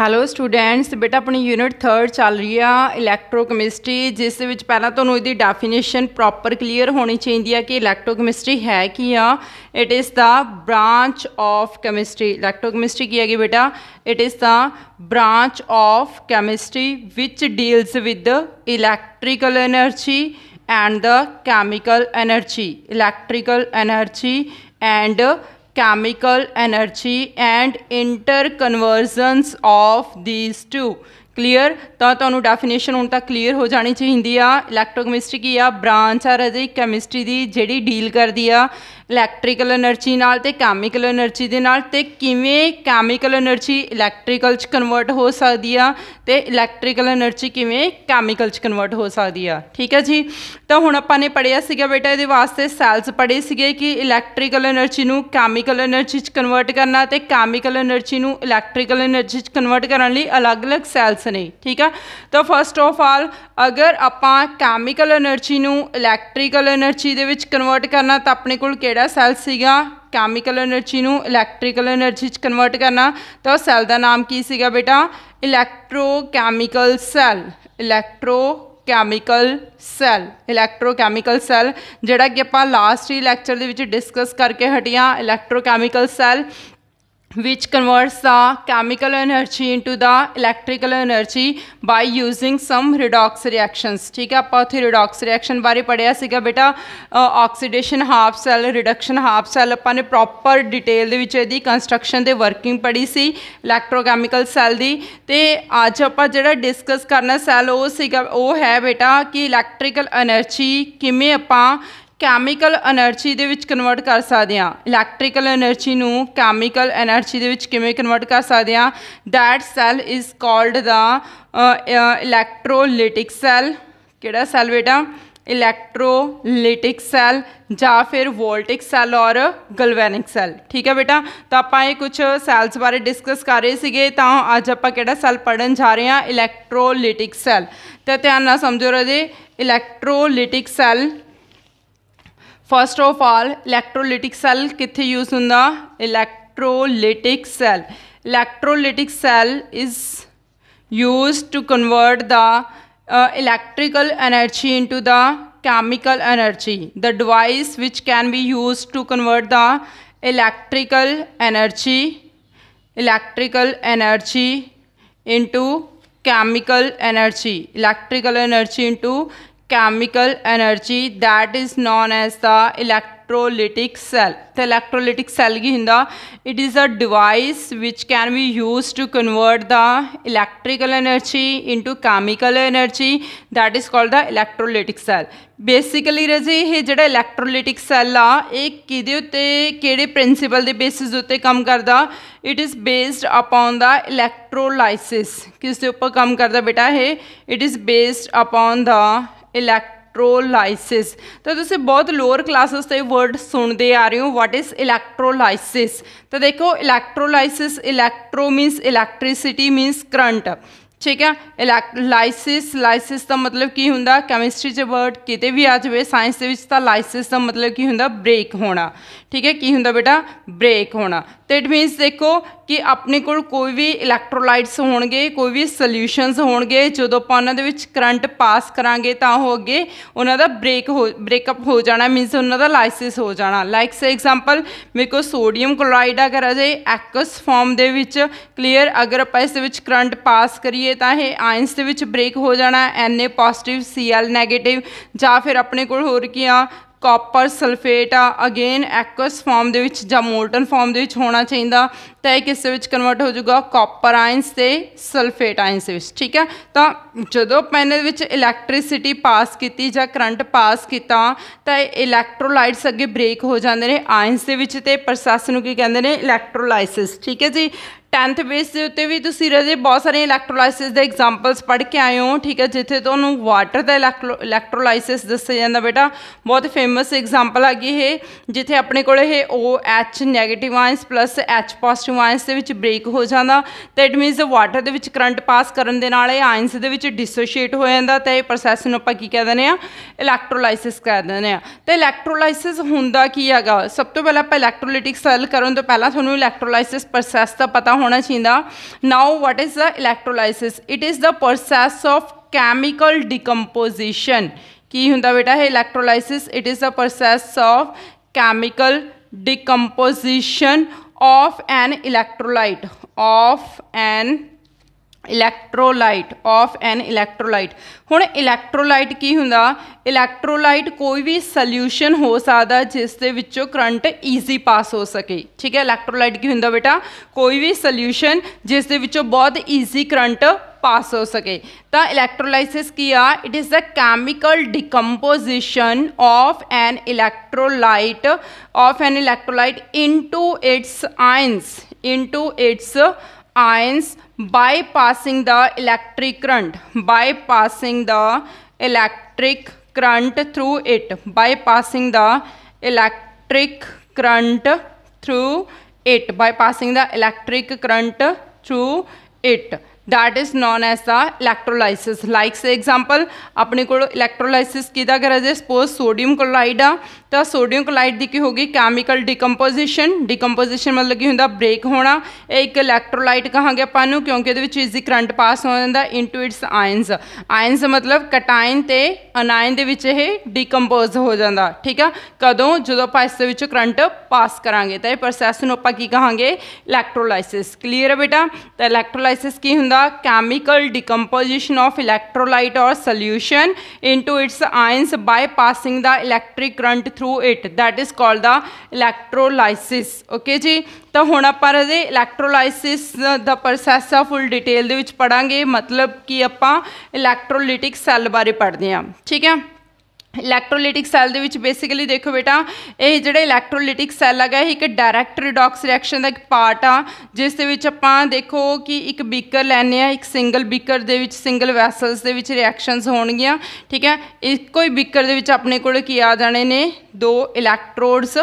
Hello students ਬੇਟਾ ਆਪਣੀ unit 3 ਚੱਲ ਰਹੀ ਆ ਇਲੈਕਟ੍ਰੋਕੈਮਿਸਟਰੀ ਜਿਸ ਦੇ ਵਿੱਚ ਪਹਿਲਾਂ ਤੁਹਾਨੂੰ ਇਹਦੀ ਡੈਫੀਨੇਸ਼ਨ ਪ੍ਰੋਪਰ ਕਲੀਅਰ ਹੋਣੀ ਚਾਹੀਦੀ ਆ ਕਿ ਇਲੈਕਟ੍ਰੋਕੈਮਿਸਟਰੀ ਹੈ ਕੀ ਆ it is the branch of chemistry electrochemistry ਕੀ ਹੈਗੀ ਬੇਟਾ it is the branch of chemistry which deals with electrical energy and the chemical energy electrical energy and chemical energy and interconversions of these two clear ਤਾਂ ਤੁਹਾਨੂੰ definition ਹੁਣ ਤੱਕ clear ਹੋ ਜਾਣੀ ਚਾਹੀਦੀ ਆ ਇਲੈਕਟ੍ਰੋਕੈਮਿਸਟਰੀ ਕੀ ਆ ਬ੍ਰਾਂਚ ਆ ਰਹੀ ਕੈਮਿਸਟਰੀ ਦੀ ਜਿਹੜੀ ਡੀਲ ਕਰਦੀ ਆ ਇਲੈਕਟ੍ਰੀਕਲ એનર્ਜੀ ਨਾਲ ਤੇ ਕੈਮੀਕਲ એનર્ਜੀ ਦੇ ਨਾਲ ਤੇ ਕਿਵੇਂ ਕੈਮੀਕਲ એનર્ਜੀ ਇਲੈਕਟ੍ਰੀਕਲ ਚ ਕਨਵਰਟ ਹੋ ਸਕਦੀ ਆ ਤੇ ਇਲੈਕਟ੍ਰੀਕਲ એનર્ਜੀ ਕਿਵੇਂ ਕੈਮੀਕਲ ਚ ਕਨਵਰਟ ਹੋ ਸਕਦੀ ਆ ਠੀਕ ਹੈ ਜੀ ਤਾਂ ਹੁਣ ਆਪਾਂ ਨੇ ਪੜਿਆ ਸੀਗਾ ਬੇਟਾ ਇਹਦੇ ਵਾਸਤੇ ਸੈਲਸ ਪੜੇ ਸੀਗੇ ਕਿ ਇਲੈਕਟ੍ਰੀਕਲ એનર્ਜੀ ਨੂੰ ਕੈਮੀਕਲ એનર્ਜੀ ਚ ਕਨਵਰਟ ਕਰਨਾ ਤੇ ਕੈਮੀਕਲ એનર્ਜੀ ਨੂੰ ਇਲੈਕਟ੍ਰੀਕਲ એનર્ਜੀ ਚ ਕਨਵਰਟ ਕਰਨ ਲਈ ਅਲੱਗ-ਅਲੱਗ ਸੈਲਸ ਸੈਲਸ ਨੇ ਠੀਕ ਆ ਤਾਂ ਫਸਟ ਆਫ ਆਲ ਅਗਰ ਆਪਾਂ ਕੈਮੀਕਲ એનર્ਜੀ ਨੂੰ ਇਲੈਕਟ੍ਰੀਕਲ એનર્ਜੀ ਦੇ ਵਿੱਚ ਕਨਵਰਟ ਕਰਨਾ ਤਾਂ ਆਪਣੇ ਕੋਲ ਕਿਹੜਾ ਸੈੱਲ ਸੀਗਾ ਕੈਮੀਕਲ એનર્ਜੀ ਨੂੰ ਇਲੈਕਟ੍ਰੀਕਲ એનર્ਜੀ 'ਚ ਕਨਵਰਟ ਕਰਨਾ ਤਾਂ ਸੈੱਲ ਦਾ ਨਾਮ ਕੀ ਸੀਗਾ ਬੇਟਾ electrochemical cell electrochemical cell electrochemical cell ਜਿਹੜਾ ਕਿ ਆਪਾਂ ਲਾਸਟ ਹੀ ਲੈਕਚਰ ਦੇ ਵਿੱਚ ਡਿਸਕਸ ਕਰਕੇ ਹਟੀਆਂ electrochemical cell which converts the chemical energy into the electrical energy by using some redox reactions ਠੀਕ ਹੈ ਆਪਾਂ ਉਥੇ redox ਰਿਐਕਸ਼ਨ ਬਾਰੇ ਪੜਿਆ ਸੀਗਾ ਬੇਟਾ oxidation half cell reduction half cell ਆਪਾਂ ਨੇ ਪ੍ਰੋਪਰ ਡਿਟੇਲ ਦੇ ਵਿੱਚ ਇਹਦੀ ਕੰਸਟਰਕਸ਼ਨ ਦੇ ਵਰਕਿੰਗ ਪੜੀ ਸੀ ਇਲੈਕਟ੍ਰੋਕੈਮੀਕਲ ਸੈਲ ਦੀ ਤੇ ਅੱਜ ਆਪਾਂ ਜਿਹੜਾ ਡਿਸਕਸ ਕਰਨਾ ਸੈਲ ਉਹ ਸੀਗਾ ਉਹ ਹੈ ਬੇਟਾ ਕਿ ਇਲੈਕਟ੍ਰੀਕਲ એનર્ਜੀ ਕਿਵੇਂ ਆਪਾਂ ਕੈਮੀਕਲ એનર્ਜੀ ਦੇ ਵਿੱਚ ਕਨਵਰਟ ਕਰ ਸਕਦੇ ਹਾਂ ਇਲੈਕਟ੍ਰੀਕਲ એનર્ਜੀ ਨੂੰ ਕੈਮੀਕਲ એનર્ਜੀ ਦੇ ਵਿੱਚ ਕਿਵੇਂ ਕਨਵਰਟ ਕਰ ਸਕਦੇ ਹਾਂ that cell is called the electrolytic cell ਕਿਹੜਾ ਸੈਲ ਬੇਟਾ ਇਲੈਕਟ੍ਰੋਲਿਟਿਕ ਸੈਲ ਜਾਂ ਫਿਰ ਵੋਲਟਿਕ ਸੈਲ ਔਰ ਗਲਵੈਨਿਕ ਸੈਲ ਠੀਕ ਹੈ ਬੇਟਾ ਤਾਂ ਆਪਾਂ ਇਹ ਕੁਝ ਸੈਲਸ ਬਾਰੇ ਡਿਸਕਸ ਕਰ ਰਹੇ ਸੀਗੇ ਤਾਂ ਅੱਜ ਆਪਾਂ ਕਿਹੜਾ ਸੈਲ ਪੜਨ ਜਾ ਰਹੇ ਹਾਂ ਇਲੈਕਟ੍ਰੋਲਿਟਿਕ ਸੈਲ ਤੇ ਧਿਆਨ ਨਾਲ ਸਮਝੋ ਰਾਜੇ electrolytic cell first of all electrolytic cell ਕਿੱਥੇ ਯੂਜ਼ ਹੁੰਦਾ electrolytic cell electrolytic cell is used to convert the uh, electrical energy into the chemical energy. The device which can be used to convert the electrical energy, electrical energy into chemical energy, electrical energy into chemical energy that is known as the electrolytic cell. The electrolytic cell ki hinda, it is a device which can be used to convert the electrical energy into chemical energy that is called the electrolytic cell. Basically ਰਜੀ ਇਹ ਜਿਹੜਾ ਇਲੈਕਟ੍ਰੋਲਾਈਟਿਕ cell ਆ ਇਹ ਕਿਹਦੇ ਉੱਤੇ ਕਿਹੜੇ principal ਦੇ basis ਉੱਤੇ ਕੰਮ ਕਰਦਾ it is based upon the electrolysis ਕਿਸ ਦੇ ਉੱਪਰ ਕੰਮ ਕਰਦਾ ਬੇਟਾ ਇਹ it is based upon the electrolysis ਤਾਂ ਤੁਸੀਂ ਬਹੁਤ ਲੋਅਰ ਕਲਾਸਸ ਤੇ ਵਰਡ ਸੁਣਦੇ ਆ ਰਹੇ ਹੋ ਵਾਟ ਇਜ਼ ਇਲੈਕਟ੍ਰੋਲਾਈਸਿਸ ਤਾਂ ਦੇਖੋ electrolysis electro means electricity means current ਠੀਕ ਹੈ ਲਾਈਸਿਸ ਲਾਈਸਿਸ ਦਾ ਮਤਲਬ ਕੀ ਹੁੰਦਾ ਕੈਮਿਸਟਰੀ ਚ ਵਰਡ ਕਿਤੇ ਵੀ ਆ ਜਾਵੇ ਸਾਇੰਸ ਦੇ ਵਿੱਚ ਤਾਂ ਲਾਈਸਿਸ ਦਾ ਮਤਲਬ ਕੀ ਹੁੰਦਾ ਬ੍ਰੇਕ ਹੋਣਾ ਠੀਕ ਹੈ ਕੀ ਹੁੰਦਾ ਬੇਟਾ ਬ੍ਰੇਕ ਹੋਣਾ ਤੇ ਇਟ ਮੀਨਸ ਦੇਖੋ ਕਿ ਆਪਣੇ ਕੋਲ ਕੋਈ ਵੀ ਇਲੈਕਟ੍ਰੋਲਾਈਟਸ ਹੋਣਗੇ ਕੋਈ ਵੀ ਸੋਲੂਸ਼ਨਸ ਹੋਣਗੇ ਜਦੋਂ ਆਪਾਂ ਉਹਨਾਂ ਦੇ ਵਿੱਚ ਕਰੰਟ ਪਾਸ ਕਰਾਂਗੇ ਤਾਂ ਉਹ ਅੱਗੇ ਉਹਨਾਂ ਦਾ ਬ੍ਰੇਕ ਬ੍ਰੇਕਅਪ ਹੋ ਜਾਣਾ ਮੀਨਸ ਉਹਨਾਂ ਦਾ ਲਾਈਸਿਸ ਹੋ ਜਾਣਾ ਲਾਈਕ ਸੇ ਐਗਜ਼ਾਮਪਲ ਮੇਰੇ ਕੋਲ ਸੋਡੀਅਮ ਕਲੋਰਾਈਡ ਕਰਾ ਜੇ ਐਕਸ ਫਾਰਮ ਦੇ ਵਿੱਚ ਕਲੀਅਰ ਅਗਰ ਆਪਾਂ ਇਸ ਦੇ ਵਿੱਚ ਕਰੰਟ ਪਾਸ ਕਰੀਏ ਕਰੀਏ ਤਾਂ ਇਹ ਆਇਨਸ ਦੇ ਵਿੱਚ ਬ੍ਰੇਕ ਹੋ ਜਾਣਾ Na ਪੋਜ਼ਿਟਿਵ Cl ਨੈਗੇਟਿਵ ਜਾਂ ਫਿਰ ਆਪਣੇ ਕੋਲ ਹੋਰ ਕੀ ਆ ਕਾਪਰ ਸਲਫੇਟ ਆ ਅਗੇਨ ਐਕਸ ਫਾਰਮ ਦੇ ਵਿੱਚ ਜਾਂ ਮੋਲਟਨ ਫਾਰਮ ਦੇ ਵਿੱਚ ਹੋਣਾ ਚਾਹੀਦਾ ਤਾਂ ਇਹ ਕਿਸੇ ਵਿੱਚ ਕਨਵਰਟ ਹੋ ਜਾਊਗਾ ਕਾਪਰ ਆਇਨਸ ਤੇ ਸਲਫੇਟ ਆਇਨਸ ਵਿੱਚ ਠੀਕ ਹੈ ਤਾਂ ਜਦੋਂ ਪੈਨਲ ਵਿੱਚ ਇਲੈਕਟ੍ਰਿਸਿਟੀ ਪਾਸ ਕੀਤੀ ਜਾਂ ਕਰੰਟ ਪਾਸ ਕੀਤਾ ਤਾਂ ਇਹ ਇਲੈਕਟ੍ਰੋਲਾਈਟਸ ਅੱਗੇ ਬ੍ਰੇਕ ਹੋ ਜਾਂਦੇ ਨੇ ਆਇਨਸ ਦੇ ਵਿੱਚ ਤੇ ਪ੍ਰੋਸੈਸ ਨੂੰ ਕੀ ਕਹਿੰਦੇ ਨੇ ਇਲੈਕਟ੍ਰੋਲਾਈਸਿਸ ਠੀਕ ਹੈ ਜੀ 10th ਬੇਸ ਦੇ ਉੱਤੇ ਵੀ ਤੁਸੀਂ ਰਜੇ ਬਹੁਤ ਸਾਰੇ ਇਲੈਕਟ੍ਰੋਲਾਈਸਿਸ ਦੇ ਐਗਜ਼ਾਮਪਲਸ ਪੜ੍ਹ ਕੇ ਆਏ ਹੋ ਠੀਕ ਹੈ ਜਿੱਥੇ ਤੁਹਾਨੂੰ ਵਾਟਰ ਦਾ ਇਲੈਕਟ੍ਰੋਲਾਈਸਿਸ ਦੱਸਿਆ ਜਾਂਦਾ ਬੇਟਾ ਬਹੁਤ ਫੇਮਸ ਐਗਜ਼ਾਮਪਲ ਆ ਗਈ ਇਹ ਜਿੱਥੇ ਆਪਣੇ ਕੋਲ ਇਹ OH negative ions plus H positive ions ਦੇ ਵਿੱਚ ਬ੍ਰੇਕ ਹੋ ਜਾਂਦਾ ਤਾਂ ਇਟ ਮੀਨਸ ਵਾਟਰ ਦੇ ਵਿੱਚ ਕਰੰਟ ਪਾਸ ਕਰਨ ਦੇ ਨਾਲ ਇਹ ਆਇਨਸ ਦੇ ਵਿੱਚ ਡਿਸੋਸ਼ੀਏਟ ਹੋ ਜਾਂਦਾ ਤਾਂ ਇਹ ਪ੍ਰੋਸੈਸ ਨੂੰ ਆਪਾਂ ਕੀ ਕਹਿ ਦਿੰਦੇ ਆ ਇਲੈਕਟ੍ਰੋਲਾਈਸਿਸ ਕਹਿ ਦਿੰਦੇ ਆ ਤਾਂ ਇਲੈਕਟ੍ਰੋਲਾਈਸਿਸ ਹੁੰਦਾ ਕੀ ਹੈਗਾ ਸਭ ਤੋਂ ਪਹਿਲਾਂ ਆਪਾਂ ਇਲੈਕਟ੍ਰੋਲਾਈਟਿਕ ਸੈੱਲ ਕਰਨ ਤੋਂ ਪਹਿਲਾਂ ਤੁਹਾਨੂੰ ਇਲੈਕਟ੍ਰੋਲਾਈਸਿਸ ਪ੍ਰੋਸੈਸ ਦਾ ਪਤਾ ਹੋਣਾ ਚਾਹੀਦਾ now what is the electrolysis it is the process of chemical decomposition ਕੀ ਹੁੰਦਾ ਬੇਟਾ ਇਹ electrolysis it is a process of chemical decomposition of an electrolyte of an electrolyte of an electrolyte ਹੁਣ ਇਲੈਕਟ੍ਰੋਲਾਈਟ ਕੀ ਹੁੰਦਾ ਇਲੈਕਟ੍ਰੋਲਾਈਟ ਕੋਈ ਵੀ solution ਹੋ ਸਕਦਾ ਜਿਸ ਦੇ ਵਿੱਚੋਂ ਕਰੰਟ ਈਜ਼ੀ ਪਾਸ ਹੋ ਸਕੇ ਠੀਕ ਹੈ ਇਲੈਕਟ੍ਰੋਲਾਈਟ ਕੀ ਹੁੰਦਾ ਬੇਟਾ ਕੋਈ ਵੀ ਸੋਲੂਸ਼ਨ ਜਿਸ ਦੇ ਵਿੱਚੋਂ ਬਹੁਤ ਈਜ਼ੀ ਕਰੰਟ ਪਾਸ ਹੋ ਸਕੇ ਤਾਂ ਇਲੈਕਟ੍ਰੋਲਾਈਸਿਸ ਕੀ ਆ it is a chemical decomposition of an electrolyte of an electrolyte into its ions into its ions bypassing the electric current bypassing the electric current through it bypassing the electric current through it bypassing the electric current through it that is known as the electrolysis like say example ਆਪਣੇ ਕੋਲ electrolysis ਕਿਹਦਾ ਕਰਿਆ ਜੇ suppose sodium chloride ਆ ਤਾਂ sodium chloride ਦੀ ਕੀ ਹੋਗੀ chemical decomposition decomposition ਮਤਲਬ ਕੀ ਹੁੰਦਾ break ਹੋਣਾ ਇਹ ਇੱਕ electrolyte ਕਹਾਂਗੇ ਆਪਾਂ ਨੂੰ ਕਿਉਂਕਿ ਇਹਦੇ ਵਿੱਚ easy current pass ਹੋ ਜਾਂਦਾ into its ions ions ਮਤਲਬ ਕਟਾਇਨ ਤੇ ਅਨਾਇਨ ਦੇ ਵਿੱਚ ਇਹ ਡੀਕੰਪੋਜ਼ ਹੋ ਜਾਂਦਾ ਠੀਕ ਆ ਕਦੋਂ ਜਦੋਂ ਆਪਾਂ ਇਸ ਦੇ ਵਿੱਚ ਕਰੰਟ ਪਾਸ ਕਰਾਂਗੇ ਤਾਂ ਇਹ ਪ੍ਰੋਸੈਸ ਨੂੰ ਆਪਾਂ ਕੀ ਕਹਾਂਗੇ ਇਲੈਕਟ੍ਰੋਲਾਈਸਿਸ ਕਲੀਅਰ ਹੈ ਬੇਟਾ ਤਾਂ ਇਲੈਕਟ੍ਰੋਲਾਈਸਿਸ ਕੀ ਹੁੰਦਾ the chemical decomposition of electrolyte or solution into its ions by passing the electric current through it that is called the electrolysis okay ji ਤਾਂ ਹੁਣ ਆਪਾਂ ਇਹਦੇ electrolysis the process of full detail de vich padange matlab ki ਆਪਾਂ electrolytic cell bare padde ha theek hai electrolytic cell ਦੇ ਵਿੱਚ basically ਦੇਖੋ ਬੇਟਾ ਇਹ ਜਿਹੜੇ ਇਲੈਕਟ੍ਰੋਲਾਈਟਿਕ ਸੈੱਲ ਹੈਗਾ ਇਹ ਇੱਕ ਡਾਇਰੈਕਟ ਰਿਡਾਕਸ ਰਿਐਕਸ਼ਨ ਦਾ ਇੱਕ ਪਾਰਟ ਆ ਜਿਸ ਦੇ ਵਿੱਚ ਆਪਾਂ ਦੇਖੋ ਕਿ ਇੱਕ ਬੀਕਰ ਲੈਨੇ ਆ ਇੱਕ ਸਿੰਗਲ ਬੀਕਰ ਦੇ ਵਿੱਚ ਸਿੰਗਲ ਵੈਸਲਸ ਦੇ ਵਿੱਚ ਰਿਐਕਸ਼ਨਸ ਹੋਣਗੀਆਂ ਠੀਕ ਹੈ ਇੱਕੋ ਹੀ ਬੀਕਰ ਦੇ ਵਿੱਚ ਆਪਣੇ ਕੋਲ ਕੀ ਆ ਜਾਣੇ ਨੇ ਦੋ ਇਲੈਕਟ੍ਰੋਡਸ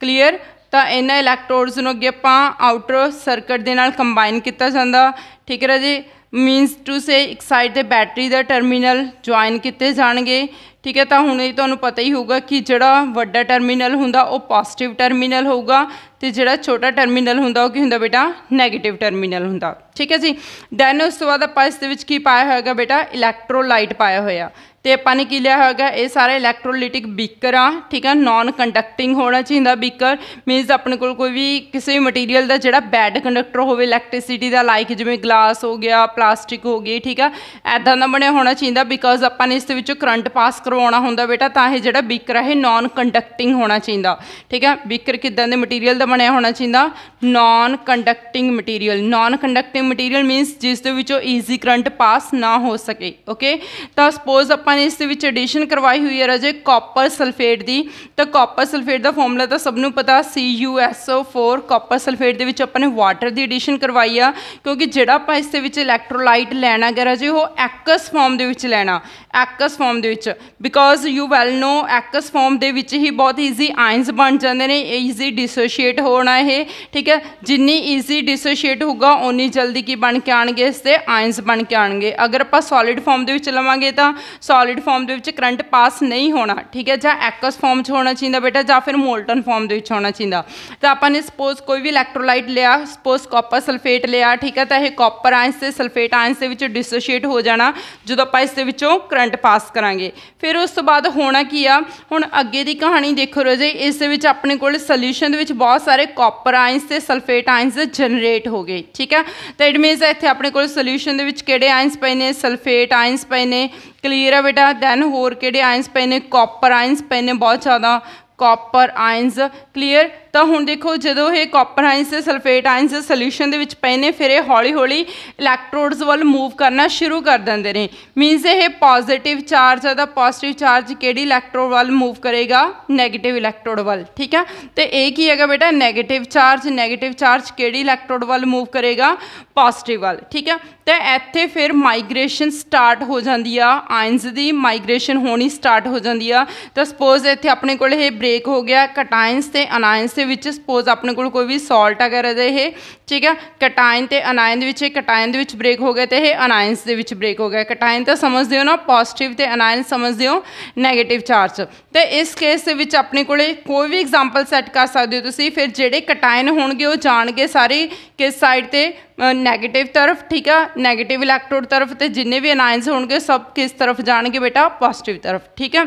ਕਲੀਅਰ ਤਾਂ ਇਹਨਾਂ ਇਲੈਕਟ੍ਰੋਡਸ ਨੂੰ ਅੱਗੇ ਆਪਾਂ ਆਊਟਰ ਸਰਕਟ ਦੇ ਨਾਲ ਕੰਬਾਈਨ ਕੀਤਾ ਜਾਂਦਾ ਠੀਕ ਹੈ ਜੀ ਮੀਨਸ ਟੂ ਸੇ ਇੱਕ ਸਾਈਡ ਤੇ ਬੈਟਰੀ ਦਾ ਟਰਮੀਨਲ ਜੁਆਇਨ ਕੀਤੇ ਜਾਣਗੇ ਠੀਕ ਹੈ ਤਾਂ ਹੁਣ ਇਹ ਤੁਹਾਨੂੰ ਪਤਾ ਹੀ ਹੋਊਗਾ ਕਿ ਜਿਹੜਾ ਵੱਡਾ ਟਰਮੀਨਲ ਹੁੰਦਾ ਉਹ ਪੋਜ਼ਿਟਿਵ ਟਰਮੀਨਲ ਹੋਊਗਾ ਤੇ ਜਿਹੜਾ ਛੋਟਾ ਟਰਮੀਨਲ ਹੁੰਦਾ ਉਹ ਕੀ ਹੁੰਦਾ ਬੇਟਾ 네ਗੇਟਿਵ ਟਰਮੀਨਲ ਹੁੰਦਾ ਠੀਕ ਹੈ ਜੀ ਦੈਨ ਉਸ ਤੋਂ ਬਾਅਦ ਆਪਾਂ ਇਸ ਦੇ ਵਿੱਚ ਕੀ ਪਾਇਆ ਹੋਇਆਗਾ ਬੇਟਾ ਇਲੈਕਟ੍ਰੋਲਾਈਟ ਪਾਇਆ ਹੋਇਆ ਤੇ ਆਪਾਂ ਨੇ ਕੀ ਲਿਆ ਹੈਗਾ ਇਹ ਸਾਰੇ ਇਲੈਕਟ੍ਰੋਲਿਟਿਕ ਬੀਕਰ ਆ ਠੀਕ ਆ ਨਾਨ ਕੰਡਕਟਿੰਗ ਹੋਣਾ ਚਾਹੀਦਾ ਬੀਕਰ ਮੀਨਸ ਆਪਣੇ ਕੋਲ ਕੋਈ ਵੀ ਕਿਸੇ ਵੀ ਮਟੀਰੀਅਲ ਦਾ ਜਿਹੜਾ ਬੈਡ ਕੰਡਕਟਰ ਹੋਵੇ ਇਲੈਕਟ੍ਰਿਸਿਟੀ ਦਾ ਲਾਈਕ ਜਿਵੇਂ ਗਲਾਸ ਹੋ ਗਿਆ ਪਲਾਸਟਿਕ ਹੋ ਗਈ ਠੀਕ ਆ ਐਦਾਂ ਦਾ ਬਣਿਆ ਹੋਣਾ ਚਾਹੀਦਾ ਬਿਕਾਜ਼ ਆਪਾਂ ਨੇ ਇਸ ਦੇ ਵਿੱਚੋਂ ਕਰੰਟ ਪਾਸ ਕਰਵਾਉਣਾ ਹੁੰਦਾ ਬੇਟਾ ਤਾਂ ਇਹ ਜਿਹੜਾ ਬੀਕਰ ਹੈ ਨਾਨ ਕੰਡਕਟਿੰਗ ਹੋਣਾ ਚਾਹੀਦਾ ਠੀਕ ਆ ਬੀਕਰ ਕਿਦਾਂ ਦੇ ਮਟੀਰੀਅਲ ਦਾ ਬਣਿਆ ਹੋਣਾ ਚਾਹੀਦਾ non conducting material non conducting material means ਜਿਸ ਦੇ ਵਿੱਚੋਂ ਈਜ਼ੀ ਕਰੰਟ ਪਾਸ ਨਾ ਹੋ ਸਕੇ ਓਕੇ ਤਾਂ ਸਪੋਜ਼ ਆਪਾਂ ਨੇ ਇਸ ਦੇ ਵਿੱਚ ਐਡੀਸ਼ਨ ਕਰਵਾਈ ਹੋਈ ਹੈ ਰਾਜੇ ਕਾਪਰ ਸਲਫੇਟ ਦੀ ਤਾਂ ਕਾਪਰ ਸਲਫੇਟ ਦਾ ਫਾਰਮੂਲਾ ਤਾਂ ਸਭ ਨੂੰ ਪਤਾ CuSO4 ਕਾਪਰ ਸਲਫੇਟ ਦੇ ਵਿੱਚ ਆਪਾਂ ਨੇ ਵਾਟਰ ਦੀ ਐਡੀਸ਼ਨ ਕਰਵਾਈ ਆ ਕਿਉਂਕਿ ਜਿਹੜਾ ਆਪਾਂ ਇਸ ਦੇ ਵਿੱਚ ਇਲੈਕਟ੍ਰੋਲਾਈਟ ਲੈਣਾ ਹੈ ਰਾਜੇ ਉਹ ਐਕਸ ਫਾਰਮ ਦੇ ਵਿੱਚ ਲੈਣਾ ਐਕਸ ਫਾਰਮ ਦੇ ਵਿੱਚ because you well know aqueous form ਦੇ ਵਿੱਚ ਹੀ ਬਹੁਤ ਈਜ਼ੀ ਆਇਨਸ ਬਣ ਜਾਂਦੇ ਨੇ ਈਜ਼ੀ ਡਿਸੋਸ਼ੀਏਟ ਹੋਣਾ ਇਹ ਠੀਕ ਹੈ ਜਿੰਨੀ ਈਜ਼ੀ ਡਿਸੋਸ਼ੀਏਟ ਹੋਊਗਾ ਓਨੀ ਜਲਦੀ ਕੀ ਬਣ ਕੇ ਆਣਗੇ ਇਸ ਦੇ ਆਇਨਸ ਬਣ ਕੇ ਆਣਗੇ ਅਗਰ ਆਪਾਂ ਸੋਲਿਡ ਫਾਰਮ ਦੇ ਵਿੱਚ ਲਵਾਂਗੇ ਤਾਂ ਸੋਲਿਡ ਫਾਰਮ ਦੇ ਵਿੱਚ ਕਰੰਟ ਪਾਸ ਨਹੀਂ ਹੋਣਾ ਠੀਕ ਹੈ ਜਾਂ ਐਕਸ ਫਾਰਮ 'ਚ ਹੋਣਾ ਚਾਹੀਦਾ ਬੇਟਾ ਜਾਂ ਫਿਰ ਮੋਲਟਨ ਫਾਰਮ ਦੇ ਵਿੱਚ ਹੋਣਾ ਚਾਹੀਦਾ ਤਾਂ ਆਪਾਂ ਨੇ ਸਪੋਜ਼ ਕੋਈ ਵੀ ਇਲੈਕਟ੍ਰੋਲਾਈਟ ਲਿਆ ਸਪੋਜ਼ ਕਾਪਰ ਸਲਫੇਟ ਲਿਆ ਠੀਕ ਹੈ ਤਾਂ ਇਹ ਕਾਪਰ ਆਇਨਸ ਤੇ ਸਲਫੇਟ ਆਇਨਸ ਦੇ ਵਿੱਚ ਡਿਸੋਸ਼ੀਏਟ ਹੋ ਜਾਣਾ ਜਦੋਂ ਆਪਾਂ ਇਸ ਦੇ ਵਿੱਚੋਂ ਕਰੰਟ ਪਾਸ ਕਰਾਂਗੇ ਫਿਰ ਉਸ ਤੋਂ ਬਾਅਦ ਹੋਣਾ ਕੀ ਆ ਹੁਣ ਅੱਗੇ ਦੀ ਕਹਾਣੀ ਦੇਖੋ ਰੋਜੇ ਇਸ ਦੇ ਵਿੱਚ ਆਪਣੇ ਕੋਲ ਸੋਲੂਸ਼ਨ ਦੇ ਵਿੱਚ ਬਹੁਤ ਸਾਰੇ ਕਾਪਰ ਆਇਨਸ ਤੇ ਸਲਫੇਟ ਆਇਨਸ ਜਨਰੇਟ ਹੋ ਗਏ ਠੀਕ ਹੈ ਤਾਂ ਇਟ ਮੀਨਸ ਇੱਥੇ ਆਪਣੇ ਕੋਲ ਸੋਲੂਸ਼ਨ ਦੇ ਵਿੱਚ ਕਿਹੜੇ ਆਇਨਸ ਪਏ ਨੇ ਸਲਫੇਟ ਆਇਨਸ ਪਏ ਨੇ ਕਲੀਅਰ ਹੈ ਬੇਟਾ ਦੈਨ ਹੋਰ ਕਿਹੜੇ ਆਇਨਸ ਪਏ ਨੇ ਕਾਪਰ ਆਇਨਸ ਪਏ ਨੇ ਬਹੁਤ ਜ਼ਿਆਦਾ ਕਾਪਰ ਆਇਨਸ ਕਲੀਅਰ ਤਾਂ ਹੁਣ ਦੇਖੋ ਜਦੋਂ ਇਹ ਕਾਪਰ ਆਇਨਸ ਤੇ ਸਲਫੇਟ ਆਇਨਸ ਦੇ ਸੋਲੂਸ਼ਨ ਦੇ ਵਿੱਚ ਪਏ ਨੇ ਫਿਰ ਇਹ ਹੌਲੀ-ਹੌਲੀ ਇਲੈਕਟ੍ਰੋਡਸ ਵੱਲ ਮੂਵ ਕਰਨਾ ਸ਼ੁਰੂ ਕਰ ਦਿੰਦੇ ਨੇ ਮੀਨਸ ਇਹ ਪੋਜ਼ਿਟਿਵ ਚਾਰਜ ਆ ਤਾਂ ਪੋਜ਼ਿਟਿਵ ਚਾਰਜ ਕਿਹੜੀ ਇਲੈਕਟ੍ਰੋਡ ਵੱਲ ਮੂਵ ਕਰੇਗਾ 네ਗੇਟਿਵ ਇਲੈਕਟ੍ਰੋਡ ਵੱਲ ਠੀਕ ਹੈ ਤੇ ਇਹ ਕੀ ਹੈਗਾ ਬੇਟਾ 네ਗੇਟਿਵ ਚਾਰਜ 네ਗੇਟਿਵ ਚਾਰਜ ਕਿਹੜੀ ਇਲੈਕਟ੍ਰੋਡ ਵੱਲ ਮੂਵ ਕਰੇਗਾ ਪੋਜ਼ਿਟਿਵ ਵੱਲ ਠੀਕ ਹੈ ਤੇ ਇੱਥੇ ਫਿਰ ਮਾਈਗ੍ਰੇਸ਼ਨ ਸਟਾਰਟ ਹੋ ਜਾਂਦੀ ਆ ਆਇਨਸ ਦੀ ਮਾਈਗ੍ਰੇਸ਼ਨ ਹੋਣੀ ਸਟਾਰਟ ਹੋ ਜਾਂਦੀ ਆ ਤਾਂ ਸਪੋਜ਼ ਇੱਥੇ ਆਪਣੇ ਕੋਲ ਇਹ ਬ੍ਰੇਕ ਹੋ ਗਿਆ ਕਟਾਇਨਸ ਤੇ ਅਨਾਇਨਸ ਦੇ ਵਿੱਚ ਸਪੋਜ਼ ਆਪਣੇ ਕੋਲ ਕੋਈ ਵੀ ਸਾਲਟ ਵਗੈਰਾ ਦਾ ਇਹ ਠੀਕ ਹੈ ਕਟਾਇਨ ਤੇ ਅਨਾਇਨ ਦੇ ਵਿੱਚ ਇਹ ਕਟਾਇਨ ਦੇ ਵਿੱਚ ਬ੍ਰੇਕ ਹੋ ਗਿਆ ਤੇ ਇਹ ਅਨਾਇਨਸ ਦੇ ਵਿੱਚ ਬ੍ਰੇਕ ਹੋ ਗਿਆ ਕਟਾਇਨ ਤਾਂ ਸਮਝਦੇ ਹੋ ਨਾ ਪੋਜ਼ਿਟਿਵ ਤੇ ਅਨਾਇਨ ਸਮਝਦੇ ਹੋ 네ਗੇਟਿਵ ਚਾਰਜ ਤੇ ਇਸ ਕੇਸ ਦੇ ਵਿੱਚ ਆਪਣੇ ਕੋਲੇ ਕੋਈ ਵੀ ਐਗਜ਼ਾਮਪਲ ਸੈੱਟ ਕਰ ਸਕਦੇ ਹੋ ਤੁਸੀਂ ਫਿਰ ਜਿਹੜੇ ਕਟਾਇਨ ਹੋਣਗੇ ਉਹ ਜਾਣਗੇ ਸਾਰੇ ਕਿਸ ਸਾਈਡ ਤੇ 네ਗੇਟਿਵ ਤਰਫ ਠੀਕ ਆ 네ਗੇਟਿਵ ਇਲੈਕਟ੍ਰੋਡ ਤਰਫ ਤੇ ਜਿੰਨੇ ਵੀ ਅਨਾਇਨਸ ਹੋਣਗੇ ਸਭ ਕਿਸ ਤਰਫ ਜਾਣਗੇ ਬੇਟਾ ਪੋਜ਼ਿਟਿਵ ਤਰਫ ਠੀਕ ਹੈ